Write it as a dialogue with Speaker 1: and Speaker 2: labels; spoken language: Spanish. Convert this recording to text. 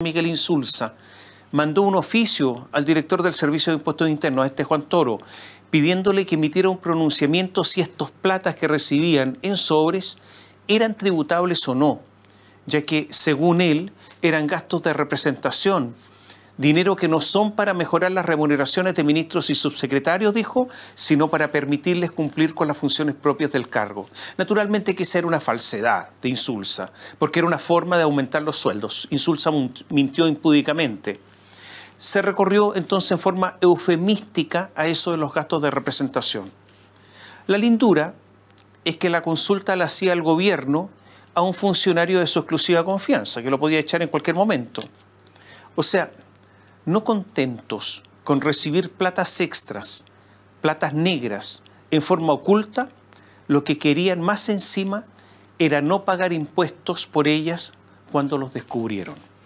Speaker 1: Miguel Insulza mandó un oficio al director del Servicio de Impuestos Internos, este Juan Toro, pidiéndole que emitiera un pronunciamiento si estos platas que recibían en sobres eran tributables o no, ya que, según él, eran gastos de representación dinero que no son para mejorar las remuneraciones de ministros y subsecretarios, dijo, sino para permitirles cumplir con las funciones propias del cargo. Naturalmente que era una falsedad de Insulsa, porque era una forma de aumentar los sueldos. Insulsa mintió impúdicamente. Se recorrió entonces en forma eufemística a eso de los gastos de representación. La lindura es que la consulta la hacía el gobierno a un funcionario de su exclusiva confianza, que lo podía echar en cualquier momento. O sea, no contentos con recibir platas extras, platas negras, en forma oculta, lo que querían más encima era no pagar impuestos por ellas cuando los descubrieron.